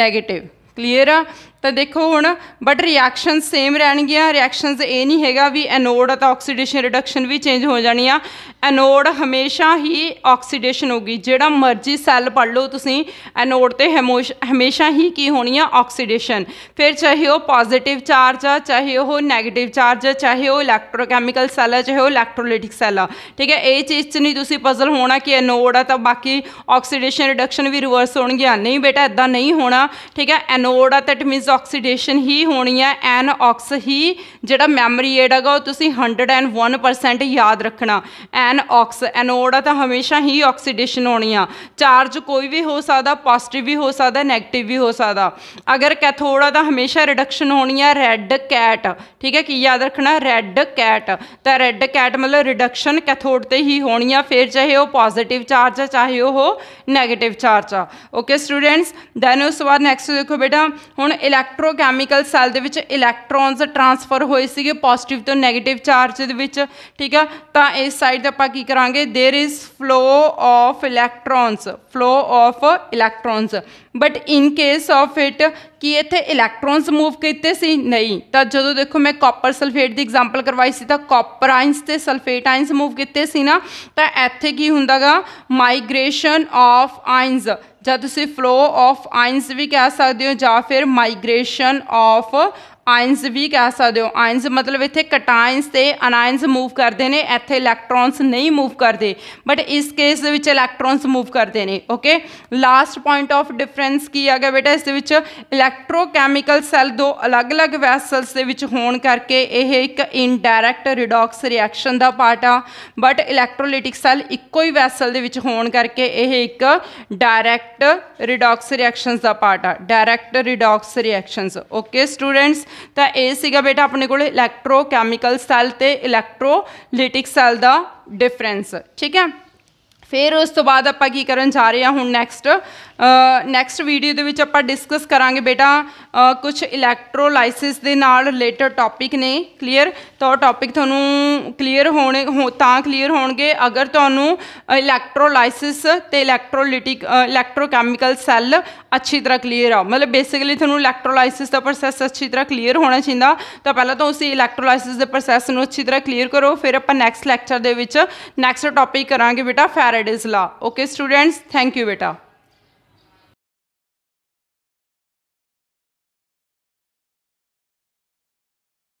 네ਗੇਟਿਵ ਕਲੀਅਰ ਆ ਤਾਂ ਦੇਖੋ ਹੁਣ ਬਟ ਰਿਐਕਸ਼ਨ ਸੇਮ ਰਹਿਣਗੀਆਂ ਰਿਐਕਸ਼ਨਸ ਇਹ ਨਹੀਂ ਹੈਗਾ ਵੀ ਐਨੋਡ ਤਾਂ ਆਕਸੀਡੇਸ਼ਨ ਰਿਡਕਸ਼ਨ ਵੀ ਚੇਂਜ ਹੋ ਜਾਣੀ ਆ ਐਨੋਡ ਹਮੇਸ਼ਾ ਹੀ ਆਕਸੀਡੇਸ਼ਨ ਹੋਗੀ ਜਿਹੜਾ ਮਰਜੀ ਸੈੱਲ ਪੜ ਲਓ ਤੁਸੀਂ ਐਨੋਡ ਤੇ ਹਮੇਸ਼ਾ ਹੀ ਕੀ ਹੋਣੀ ਆ ਆਕਸੀਡੇਸ਼ਨ ਫਿਰ ਚਾਹੇ ਉਹ ਪੋਜ਼ਿਟਿਵ ਚਾਰਜ ਆ ਚਾਹੇ ਉਹ ਨੈਗੇਟਿਵ ਚਾਰਜ ਆ ਚਾਹੇ ਉਹ ਇਲੈਕਟ੍ਰੋਕੈਮੀਕਲ ਸੈੱਲ ਆ ਚਾਹੇ ਉਹ ਇਲੈਕਟ੍ਰੋਲਾਈਟਿਕ ਸੈੱਲ ਆ ਠੀਕ ਹੈ ਇਹ ਚੀਜ਼ 'ਚ ਨਹੀਂ ਤੁਸੀਂ ਪਜ਼ਲ ਹੋਣਾ ਕਿ ਐਨੋਡ ਆ ਤਾਂ ਬਾਕੀ ਆਕਸੀਡੇਸ਼ਨ ਰਿਡਕਸ਼ਨ ਵੀ ਰਿਵਰਸ ਹੋਣਗੀਆਂ ਨਹੀਂ ਬੇਟਾ ਇਦਾਂ ਨਹੀਂ ਹੋਣਾ ਠੀਕ ਹੈ ਐਨੋਡ ਆ ਤਾਂ ਇਟ ਮੀਨਸ ਆਕਸੀਡੇਸ਼ਨ ਹੀ ਹੋਣੀ ਹੈ ਐਨ ਆਕਸ ਹੀ ਜਿਹੜਾ ਮੈਮਰੀ ਏਡ ਹੈਗਾ ਉਹ ਤੁਸੀਂ 101% ਯਾਦ ਰੱਖਣਾ ਐਨ ਆਕਸ ਐਨੋਡ ਆ ਤਾਂ ਹਮੇਸ਼ਾ ਹੀ ਆਕਸੀਡੇਸ਼ਨ ਹੋਣੀ ਆ ਚਾਰਜ ਕੋਈ ਵੀ ਹੋ ਸਕਦਾ ਪੋਜ਼ਿਟਿਵ ਵੀ ਹੋ ਸਕਦਾ ਨੈਗੇਟਿਵ ਵੀ ਹੋ ਸਕਦਾ ਅਗਰ ਕੈਥੋਡ ਆ ਤਾਂ ਹਮੇਸ਼ਾ ਰਿਡਕਸ਼ਨ ਹੋਣੀ ਆ ਰੈੱਡ ਕੈਟ ਠੀਕ ਹੈ ਕੀ ਯਾਦ ਰੱਖਣਾ ਰੈੱਡ ਕੈਟ ਤਾਂ ਰੈੱਡ ਕੈਟ ਮਤਲਬ ਰਿਡਕਸ਼ਨ ਕੈਥੋਡ ਤੇ ਹੀ ਹੋਣੀ ਆ ਫਿਰ ਚਾਹੇ ਉਹ ਪੋਜ਼ਿਟਿਵ ਚਾਰਜ ਆ ਚਾਹੇ ਉਹ ਨੈਗੇਟਿਵ ਚਾਰਜ ਆ ਓਕੇ ਸਟੂਡੈਂਟਸ ਦੈਨ ਉਸ ਤੋਂ ਬਾਅਦ ਨੈਕਸਟ ਦੇਖੋ ਬੇਟਾ ਹੁਣ ਇਲੈਕਟ੍ਰੋਕੈਮੀਕਲ ਸੈੱਲ ਦੇ ਵਿੱਚ ਇਲੈਕਟ੍ਰੋਨਸ ਟਰਾਂਸਫਰ ਹੋਏ ਸੀਗੇ ਪੋਜ਼ਿਟਿਵ ਤੋਂ ਨੈਗੇਟਿਵ ਚਾਰਜ ਦੇ ਵਿੱਚ ਠੀਕ ਆ ਤਾਂ ਇਸ ਸਾਈਡ ਤੇ ਆਪਾਂ ਕੀ ਕਰਾਂਗੇ there is flow of electrons flow of electrons but in case of it ਕਿ ਇੱਥੇ ਇਲੈਕਟ੍ਰੋਨਸ ਮੂਵ ਕੀਤੇ ਸੀ ਨਹੀਂ ਤਾਂ ਜਦੋਂ ਦੇਖੋ ਮੈਂ ਕਾਪਰ ਸਲਫੇਟ ਦੀ ਐਗਜ਼ਾਮਪਲ ਕਰਵਾਈ ਸੀ ਤਾਂ ਕਾਪਰ ਆਇਨਸ ਤੇ ਸਲਫੇਟ ਆਇਨਸ ਮੂਵ ਕੀਤੇ ਸੀ ਨਾ ਤਾਂ ਇੱਥੇ ਕੀ ਹੁੰਦਾਗਾ ਮਾਈਗ੍ਰੇਸ਼ਨ ਆਫ ਆਇਨਸ ਜਾਂ ਤੁਸੀਂ ਫਲੋ ਆਫ ਆਇਨਸ ਵੀ ਕਹਿ ਸਕਦੇ ਹੋ ਜਾਂ ਫਿਰ ਮਾਈਗ੍ਰੇਸ਼ਨ ਆਫ ਆਇਨਸ ਵੀ ਕਹਿ ਸਕਦੇ ਹੋ ਆਇਨਸ ਮਤਲਬ ਇੱਥੇ ਕਟਾਇਨਸ ਤੇ ਅਨਾਇਨਸ ਮੂਵ ਕਰਦੇ ਨੇ ਇੱਥੇ ਇਲੈਕਟ੍ਰੋਨਸ ਨਹੀਂ ਮੂਵ ਕਰਦੇ ਬਟ ਇਸ ਕੇਸ ਦੇ ਵਿੱਚ ਇਲੈਕਟ੍ਰੋਨਸ ਮੂਵ ਕਰਦੇ ਨੇ okay last point of difference ਕੀ ਆ ਗਿਆ ਬੇਟਾ ਇਸ ਦੇ ਵਿੱਚ ਇਲੈਕਟ੍ਰੋਕੈਮੀਕਲ ਸੈੱਲ ਦੋ ਅਲੱਗ-ਅਲੱਗ ਵੈਸਲਸ ਦੇ ਵਿੱਚ ਹੋਣ ਕਰਕੇ ਇਹ ਇੱਕ ਇਨਡਾਇਰੈਕਟ ਰਿਡੌਕਸ ਰਿਐਕਸ਼ਨ ਦਾ ਪਾਰਟ ਆ ਬਟ ਇਲੈਕਟ੍ਰੋਲਿਟਿਕ ਸੈੱਲ ਇੱਕੋ ਹੀ ਵੈਸਲ ਦੇ ਵਿੱਚ ਹੋਣ ਕਰਕੇ ਇਹ ਇੱਕ ਡਾਇਰੈਕਟ ਰਿਡੌਕਸ ਰਿਐਕਸ਼ਨਸ ਦਾ ਪਾਰਟ ਆ direct redox reactions okay students ਤਾਂ ਇਹ ਸੀਗਾ ਬੇਟਾ ਆਪਣੇ ਕੋਲ ਇਲੈਕਟ੍ਰੋਕੈਮੀਕਲ ਸੈੱਲ ਤੇ ਇਲੈਕਟ੍ਰੋਲਿਟਿਕ ਸੈੱਲ ਦਾ ਡਿਫਰੈਂਸ ਠੀਕ ਹੈ ਫਿਰ ਉਸ ਤੋਂ ਬਾਅਦ ਆਪਾਂ ਕੀ ਕਰਨ ਜਾ ਰਹੇ ਆ ਹੁਣ ਨੈਕਸਟ ਨੈਕਸਟ ਵੀਡੀਓ ਦੇ ਵਿੱਚ ਆਪਾਂ ਡਿਸਕਸ ਕਰਾਂਗੇ ਬੇਟਾ ਕੁਝ ਇਲੈਕਟ੍ਰੋਲਾਈਸਿਸ ਦੇ ਨਾਲ ਰਿਲੇਟਡ ਟੌਪਿਕ ਨੇ ਕਲੀਅਰ ਤਾਂ ਟੌਪਿਕ ਤੁਹਾਨੂੰ ਕਲੀਅਰ ਹੋਣੇ ਤਾਂ ਕਲੀਅਰ ਹੋਣਗੇ ਅਗਰ ਤੁਹਾਨੂੰ ਇਲੈਕਟ੍ਰੋਲਾਈਸਿਸ ਤੇ ਇਲੈਕਟ੍ਰੋਲਿਟਿਕ ਇਲੈਕਟ੍ਰੋਕੈਮੀਕਲ ਸੈੱਲ ਅੱਛੀ ਤਰ੍ਹਾਂ ਕਲੀਅਰ ਆ ਮਤਲਬ ਬੇਸਿਕਲੀ ਤੁਹਾਨੂੰ ਇਲੈਕਟ੍ਰੋਲਾਈਸਿਸ ਦਾ ਪ੍ਰੋਸੈਸ ਅੱਛੀ ਤਰ੍ਹਾਂ ਕਲੀਅਰ ਹੋਣਾ ਚਾਹੀਦਾ ਤਾਂ ਪਹਿਲਾਂ ਤਾਂ ਉਸੇ ਇਲੈਕਟ੍ਰੋਲਾਈਸਿਸ ਦੇ ਪ੍ਰੋਸੈਸ ਨੂੰ ਅੱਛੀ ਤਰ੍ਹਾਂ ਕਲੀਅਰ ਕਰੋ ਫਿਰ ਆਪਾਂ ਨੈਕਸਟ ਲੈਕਚਰ ਦੇ ਵਿੱਚ ਨੈਕਸਟ ਟੌਪਿਕ ਕਰਾਂਗੇ ਬੇਟਾ ਫੈਰ faraday's law okay students thank you beta